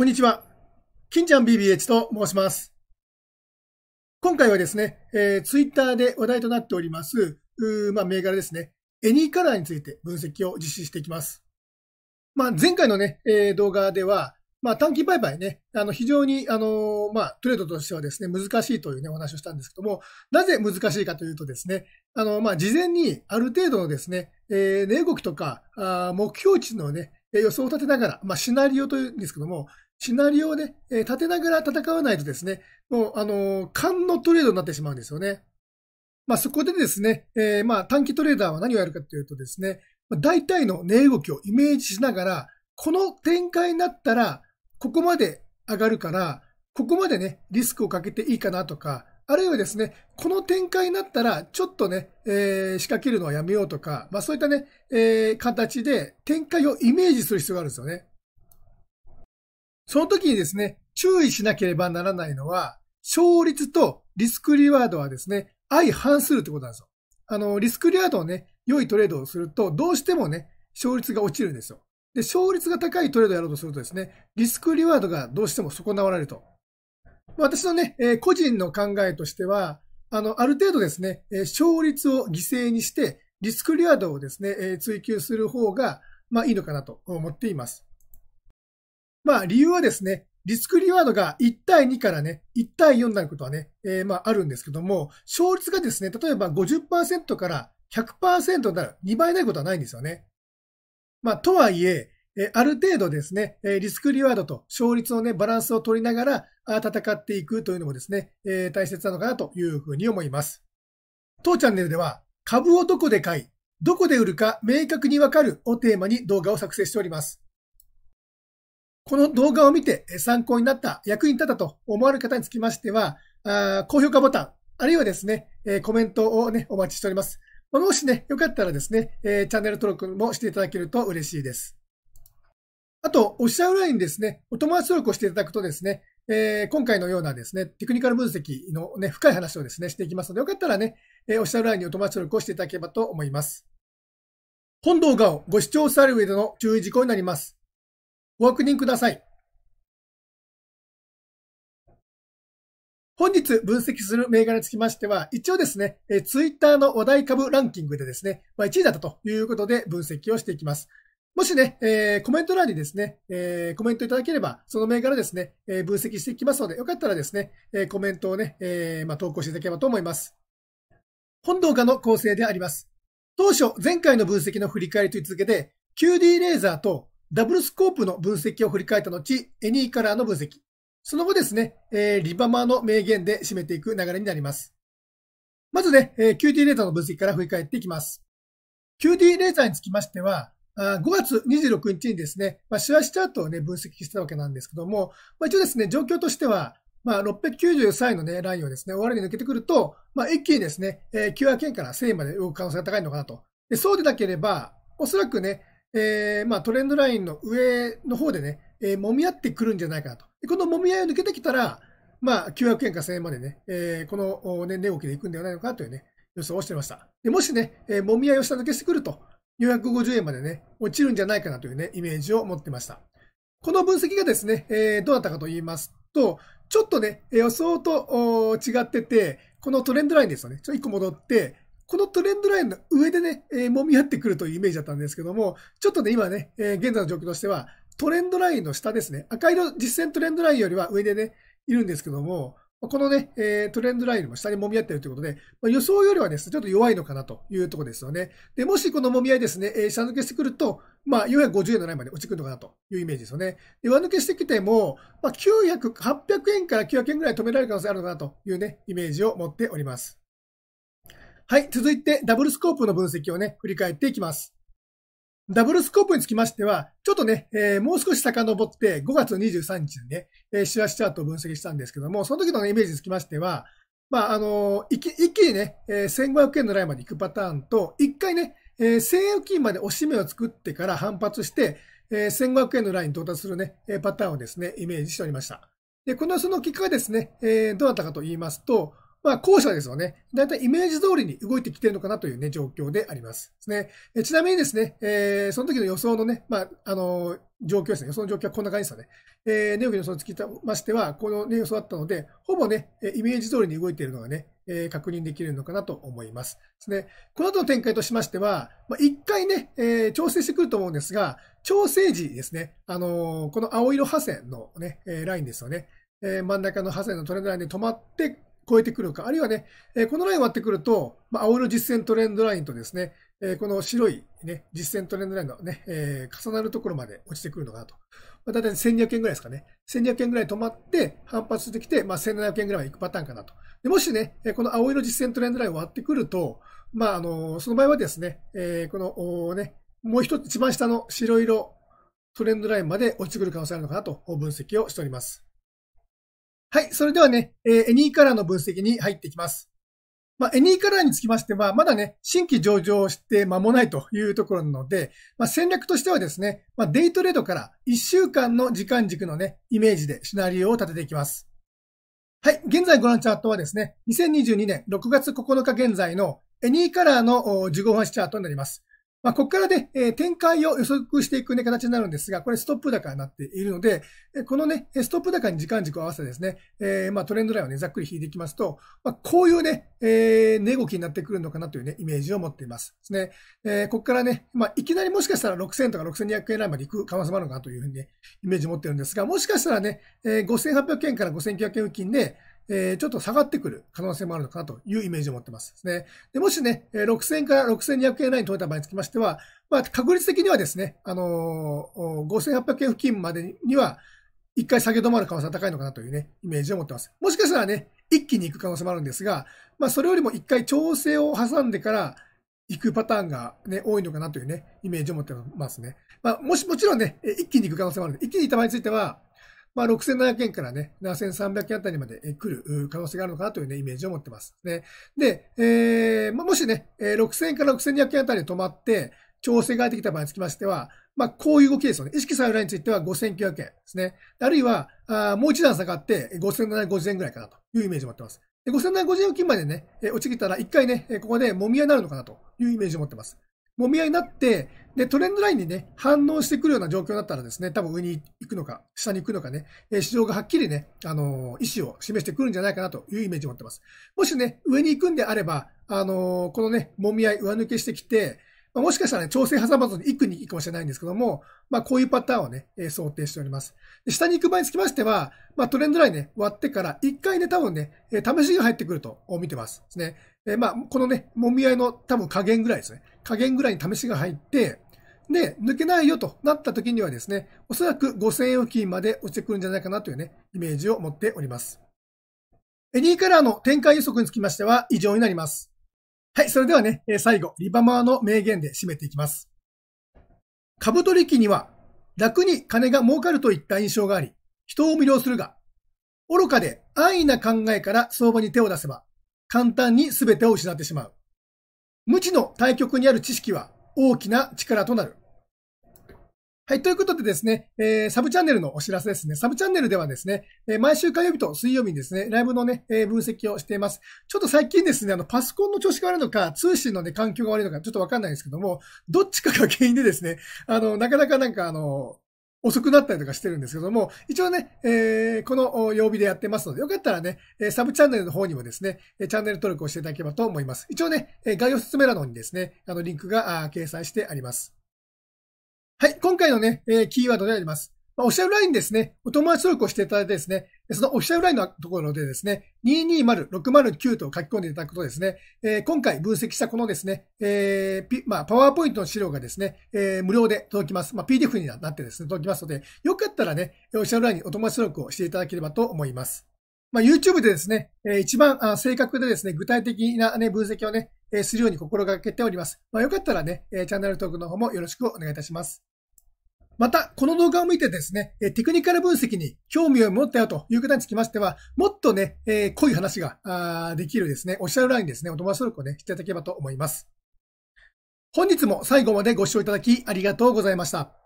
こんにちは。金ちゃん BBH と申します。今回はですね、えー、ツイッターで話題となっております、まあ、銘柄ですね、エニーカラーについて分析を実施していきます。まあ、前回のね、えー、動画では、まあ、短期売買ね、あの非常に、あのまあ、トレードとしてはですね、難しいというね、お話をしたんですけども、なぜ難しいかというとですね、あの、まあ、事前にある程度のですね、えー、値動きとか、あ目標値のね、予想を立てながら、まあ、シナリオというんですけども、シナリオをね、え立てながら戦わないとですね、もう、あのー、勘のトレードになってしまうんですよね。まあ、そこでですね、えー、まあ、短期トレーダーは何をやるかというとですね、大体の値動きをイメージしながら、この展開になったら、ここまで上がるから、ここまでね、リスクをかけていいかなとか、あるいはですね、この展開になったら、ちょっとね、えー、仕掛けるのはやめようとか、まあそういったね、えー、形で展開をイメージする必要があるんですよね。その時にですね、注意しなければならないのは、勝率とリスクリワードはですね、相反するってことなんですよ。あの、リスクリワードをね、良いトレードをすると、どうしてもね、勝率が落ちるんですよ。で、勝率が高いトレードをやろうとするとですね、リスクリワードがどうしても損なわれると。私のね、えー、個人の考えとしては、あの、ある程度ですね、えー、勝率を犠牲にして、リスクリワードをですね、えー、追求する方が、まあいいのかなと思っています。まあ理由はですね、リスクリワードが1対2からね、1対4になることはね、えー、まああるんですけども、勝率がですね、例えば50%から100%になる、2倍になることはないんですよね。まあとはいえ、えある程度ですね、えリスクリワードと勝率のね、バランスを取りながら戦っていくというのもですね、えー、大切なのかなというふうに思います。当チャンネルでは、株をどこで買い、どこで売るか明確にわかるをテーマに動画を作成しております。この動画を見て参考になった、役に立ったと思われる方につきましては、高評価ボタン、あるいはですね、コメントをね、お待ちしております。もしね、よかったらですね、チャンネル登録もしていただけると嬉しいです。あと、オフィシャルラインですね、お友達登録をしていただくとですね、今回のようなですね、テクニカル分析のね、深い話をですね、していきますので、よかったらね、おっオフィシャルラインにお友達登録をしていただければと思います。本動画をご視聴される上での注意事項になります。ご確認ください。本日分析する銘柄につきましては、一応ですね、えツイッターのお題株ランキングでですね、まあ、1位だったということで分析をしていきます。もしね、えー、コメント欄にですね、えー、コメントいただければ、その銘柄ですね、えー、分析していきますので、よかったらですね、えコメントをね、えまあ、投稿していただければと思います。本動画の構成であります。当初、前回の分析の振り返りと位置づけで、QD レーザーとダブルスコープの分析を振り返った後、エニーカラーの分析。その後ですね、えー、リバマーの名言で締めていく流れになります。まずね、えー、QT レータの分析から振り返っていきます。QT レータにつきましては、5月26日にですね、まあ、シュアシチャートをね、分析したわけなんですけども、まあ、一応ですね、状況としては、まあ、693歳のね、ラインをですね、終わりに抜けてくると、まあ、一気にですね、えー、900円から1000円まで動く可能性が高いのかなと。でそうでなければ、おそらくね、えー、まあ、トレンドラインの上の方でね、えー、揉み合ってくるんじゃないかなと。この揉み合いを抜けてきたら、まあ、900円か1000円までね、えー、この年齢動きでいくんではないのかというね、予想をしてました。でもしね、えー、揉み合いを下抜けしてくると、450円までね、落ちるんじゃないかなというね、イメージを持ってました。この分析がですね、えー、どうだったかと言いますと、ちょっとね、予想と違ってて、このトレンドラインですよね、ちょっと1個戻って、このトレンドラインの上でね、えー、揉み合ってくるというイメージだったんですけども、ちょっとね、今ね、えー、現在の状況としては、トレンドラインの下ですね、赤色、実践トレンドラインよりは上でね、いるんですけども、このね、えー、トレンドラインも下に揉み合ってるということで、まあ、予想よりはですね、ちょっと弱いのかなというところですよね。で、もしこの揉み合いですね、えー、下抜けしてくると、まあ、450円のラインまで落ちてくるのかなというイメージですよね。で、上抜けしてきても、まあ、900、800円から900円ぐらい止められる可能性あるのかなというね、イメージを持っております。はい、続いてダブルスコープの分析をね、振り返っていきます。ダブルスコープにつきましては、ちょっとね、えー、もう少し遡って5月23日にね、えー、シュワシチャートを分析したんですけども、その時の、ね、イメージにつきましては、まあ、あのー、一気にね、えー、1500円のラインまで行くパターンと、一回ね、えー、1000円付近まで押し目を作ってから反発して、えー、1500円のラインに到達するね、えー、パターンをですね、イメージしておりました。で、このその結果がですね、えー、どうだったかと言いますと、まあ、後者ですよね。だいたいイメージ通りに動いてきてるのかなというね、状況であります。ですね。ちなみにですね、えー、その時の予想のね、まあ、あのー、状況ですね。予想の状況はこんな感じですよね。えー、値動きの予想につきましては、この、ね、予想だったので、ほぼね、イメージ通りに動いているのがね、えー、確認できるのかなと思います。ですね。この後の展開としましては、まあ、一回ね、えー、調整してくると思うんですが、調整時ですね、あのー、この青色波線のね、えー、ラインですよね。えー、真ん中の波線のトレンドラインで止まって、超えてくるか、あるいはね、このライン割ってくると、まあ、青色実践トレンドラインとですね、えこの白い、ね、実践トレンドラインのね、え重なるところまで落ちてくるのかなと。まあ、大体1200円ぐらいですかね。1200円ぐらい止まって反発してきて、まあ、1700円ぐらいまでいくパターンかなと。でもしね、この青色実践トレンドラインを割ってくると、まあ、あのその場合はですね、えこのね、もう一つ、一番下の白色トレンドラインまで落ちてくる可能性があるのかなと分析をしております。はい、それではね、えー、カラーの分析に入っていきます。まあ、ーカラーにつきましては、まだね、新規上場して間もないというところなので、まあ、戦略としてはですね、まあ、デイトレードから1週間の時間軸のね、イメージでシナリオを立てていきます。はい、現在ご覧のチャートはですね、2022年6月9日現在のエニーカラーの15分足チャートになります。まあ、ここからね、え展開を予測していくね、形になるんですが、これストップ高になっているので、このね、ストップ高に時間軸を合わせてですね、えー、まあ、トレンドラインをね、ざっくり引いていきますと、まあ、こういうね、えー、値動きになってくるのかなというね、イメージを持っています。ですね。えー、ここからね、まあ、いきなりもしかしたら6000とか6200円ラインまで行く可能性もあるのかなというふうにね、イメージを持ってるんですが、もしかしたらね、え5800円から5900円付近で、えー、ちょっと下がってくる可能性もあるのかなというイメージを持ってますですね。で、もしね、6000円から6200円ライン取れた場合につきましては、まあ、確率的にはですね、あのー、5800円付近までには、一回下げ止まる可能性が高いのかなというね、イメージを持ってます。もしかしたらね、一気に行く可能性もあるんですが、まあ、それよりも一回調整を挟んでから、行くパターンがね、多いのかなというね、イメージを持ってますね。まあ、もし、もちろんね、一気に行く可能性もあるんで、一気に行った場合については、まあ、6700円からね、7300円あたりまで来る可能性があるのかなというね、イメージを持ってます。ね、で、えー、まあ、もしね、6000円から6200円あたりで止まって、調整が入ってきた場合につきましては、まあ、こういう動きですよね。意識されるラインについては5900円ですね。あるいは、あもう一段下がって5750円ぐらいかなというイメージを持ってます。5750円付近までね、落ちてきたら一回ね、ここで揉み合いになるのかなというイメージを持ってます。もみ合いになって、で、トレンドラインにね、反応してくるような状況になったらですね、多分上に行くのか、下に行くのかね、市場がはっきりね、あの意思を示してくるんじゃないかなというイメージを持ってます。もしね、上に行くんであれば、あのこのね、もみ合い、上抜けしてきて、もしかしたらね、調整挟まずに行くに行くかもしれないんですけども、まあ、こういうパターンをね、え想定しております。下に行く場合につきましては、まあ、トレンドラインね、割ってから、一回ね、多分ね、え試しが入ってくると見てます。ですね。えー、まあ、このね、もみ合いの多分加減ぐらいですね。加減ぐらいに試しが入って、で、抜けないよとなった時にはですね、おそらく5000円付近まで落ちてくるんじゃないかなというね、イメージを持っております。エニーカラーの展開予測につきましては以上になります。はい、それではね、最後、リバマーの名言で締めていきます。株取引には、楽に金が儲かるといった印象があり、人を魅了するが、愚かで安易な考えから相場に手を出せば、簡単に全てを失ってしまう。無知の対極にある知識は大きな力となる。はい。ということでですね、えー、サブチャンネルのお知らせですね。サブチャンネルではですね、えー、毎週火曜日と水曜日にですね、ライブのね、えー、分析をしています。ちょっと最近ですね、あの、パソコンの調子が悪いのか、通信のね、環境が悪いのか、ちょっとわかんないんですけども、どっちかが原因でですね、あの、なかなかなんかあの、遅くなったりとかしてるんですけども、一応ね、えー、この曜日でやってますので、よかったらね、サブチャンネルの方にもですね、チャンネル登録をしていただければと思います。一応ね、概要説明欄の方にですね、あの、リンクが掲載してあります。はい、今回のね、キーワードであります。まあ、オフィシャルラインですね、お友達登録をしていただいてですね、そのオフィシャルラインのところでですね、220609と書き込んでいただくとですね、えー、今回分析したこのですね、えーまあ、パワーポイントの資料がですね、えー、無料で届きます。まあ、PDF になってですね、届きますので、よかったらね、オフィシャルラインにお友達登録をしていただければと思います。まあ、YouTube でですね、えー、一番あ正確でですね、具体的な、ね、分析をね、えー、するように心がけております。まあ、よかったらね、えー、チャンネル登録の方もよろしくお願いいたします。また、この動画を見てですね、テクニカル分析に興味を持ったよという方につきましては、もっとね、えー、濃い話ができるですね、オフィシャルラインですね、お友達登録をね、していただければと思います。本日も最後までご視聴いただきありがとうございました。